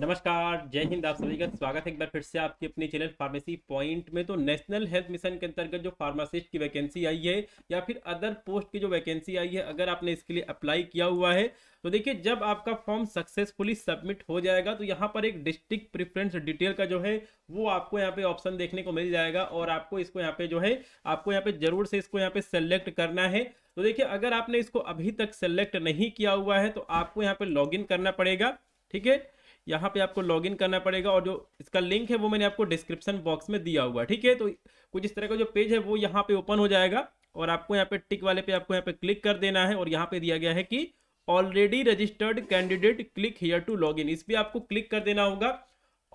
नमस्कार जय हिंद आप सभी का स्वागत है एक बार फिर से आपके अपने चैनल फार्मेसी पॉइंट में तो नेशनल हेल्थ मिशन के अंतर्गत जो फार्मासिस्ट की वैकेंसी आई है या फिर अदर पोस्ट की जो वैकेंसी आई है अगर आपने इसके लिए अप्लाई किया हुआ है तो देखिए जब आपका फॉर्म सक्सेसफुली सबमिट हो जाएगा तो यहाँ पर एक डिस्ट्रिक्ट प्रिफरेंस डिटेल का जो है वो आपको यहाँ पे ऑप्शन देखने को मिल जाएगा और आपको इसको यहाँ पे जो है आपको यहाँ पे जरूर से इसको यहाँ पे सेलेक्ट करना है तो देखिए अगर आपने इसको अभी तक सेलेक्ट नहीं किया हुआ है तो आपको यहाँ पे लॉग करना पड़ेगा ठीक है यहाँ पे आपको लॉगिन करना पड़ेगा और जो इसका लिंक है वो मैंने आपको डिस्क्रिप्शन बॉक्स में दिया हुआ है ठीक है तो कुछ इस तरह का जो पेज है वो यहाँ पे ओपन हो जाएगा और आपको यहाँ पे टिक वाले पे आपको यहाँ पे क्लिक कर देना है और यहाँ पे दिया गया है कि already registered candidate click here to log in इस पर आपको क्लिक कर देना होगा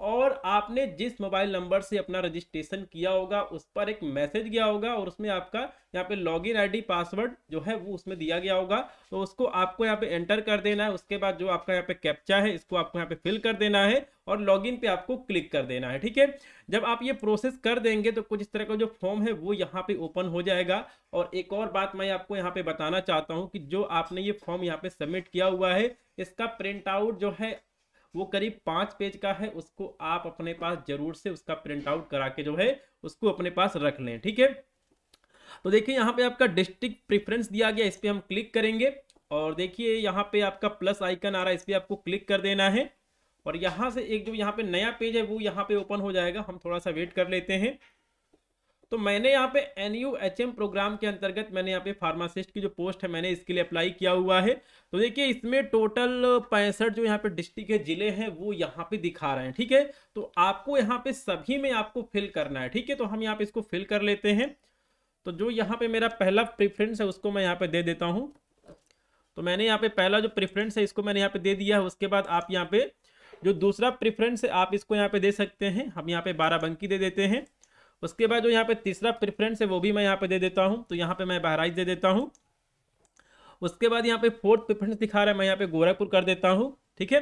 और आपने जिस मोबाइल नंबर से अपना रजिस्ट्रेशन किया होगा उस पर एक मैसेज गया होगा और उसमें आपका यहाँ पे लॉगिन आईडी पासवर्ड जो है वो उसमें दिया गया होगा तो उसको आपको यहाँ पे एंटर कर देना है उसके बाद जो आपका यहाँ पे कैप्चा है इसको आपको यहाँ पे फिल कर देना है और लॉगिन पे आपको क्लिक कर देना है ठीक है जब आप ये प्रोसेस कर देंगे तो कुछ इस तरह का जो फॉर्म है वो यहाँ पे ओपन हो जाएगा और एक और बात मैं आपको यहाँ पे बताना चाहता हूँ कि जो आपने ये फॉर्म यहाँ पे सबमिट किया हुआ है इसका प्रिंट आउट जो है वो करीब पांच पेज का है उसको आप अपने पास जरूर से उसका प्रिंट आउट करा के जो है उसको अपने पास रख लें ठीक है तो देखिए यहाँ पे आपका डिस्ट्रिक्ट प्रिफरेंस दिया गया इस पर हम क्लिक करेंगे और देखिए यहाँ पे आपका प्लस आइकन आ रहा है इस पर आपको क्लिक कर देना है और यहाँ से एक जो यहाँ पे नया पेज है वो यहाँ पे ओपन हो जाएगा हम थोड़ा सा वेट कर लेते हैं तो मैंने यहाँ पे N U H M programme के अंतर्गत मैंने यहाँ पे फार्मासिस्ट की जो पोस्ट है मैंने इसके लिए अप्लाई किया हुआ है तो देखिए इसमें टोटल पैंसठ जो यहाँ पे डिस्ट्रिक्ट है जिले हैं वो यहाँ पे दिखा रहे हैं ठीक है तो आपको यहाँ पे सभी में आपको फिल करना है ठीक है तो हम यहाँ पे इसको फिल कर लेते हैं तो जो यहाँ पे मेरा पहला प्रिफ्रेंस है उसको मैं यहाँ पे दे देता हूँ तो मैंने यहाँ पे पहला जो प्रेफरेंस है इसको मैंने यहाँ पे दे दिया है उसके बाद आप यहाँ पे जो दूसरा प्रेफरेंस है आप इसको यहाँ पे दे सकते हैं हम यहाँ पे बंकी दे देते हैं उसके बाद जो यहाँ पे तीसरा प्रेफरेंस है वो भी मैं यहाँ पे दे देता हूँ तो यहाँ पे मैं बहराइच दे देता हूँ उसके बाद यहाँ पे फोर्थ प्रेफरेंस दिखा रहा है मैं यहाँ पे गोरखपुर कर देता हूँ ठीक है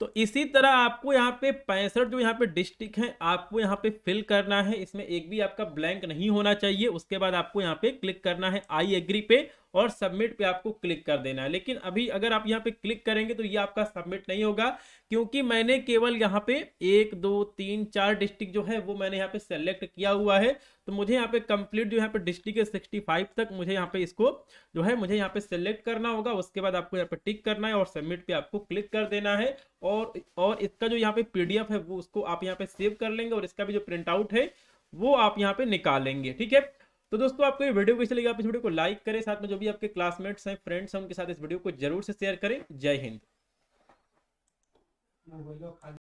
तो इसी तरह आपको यहाँ पे पैंसठ जो यहाँ पे डिस्ट्रिक्ट हैं आपको यहाँ पे फिल करना है इसमें एक भी आपका ब्लैंक नहीं होना चाहिए उसके बाद आपको यहाँ पे क्लिक करना है आई एग्री पे और सबमिट पे आपको क्लिक कर देना है लेकिन अभी अगर आप यहाँ पे क्लिक करेंगे तो ये आपका सबमिट नहीं होगा क्योंकि मैंने केवल यहाँ पे एक दो तीन चार डिस्ट्रिक्ट जो है वो मैंने यहाँ पे सेलेक्ट किया हुआ है तो मुझे यहाँ पे कंप्लीट जो यहाँ पे डिस्ट्रिक्ट है सिक्सटी फाइव तक मुझे यहाँ पे इसको जो है मुझे यहाँ पे सेलेक्ट करना होगा उसके बाद आपको यहाँ पे टिक करना है और सबमिट पे आपको क्लिक कर देना है और और इसका जो यहाँ पे पीडीएफ है वो उसको आप यहाँ पे सेव कर लेंगे और इसका भी जो प्रिंट आउट है वो आप यहाँ पे निकालेंगे ठीक है तो दोस्तों आपको ये वीडियो कैसे लगी आप इस वीडियो को लाइक करें साथ में जो भी आपके क्लासमेट्स हैं फ्रेंड्स हैं उनके साथ इस वीडियो को जरूर से शेयर करें जय हिंद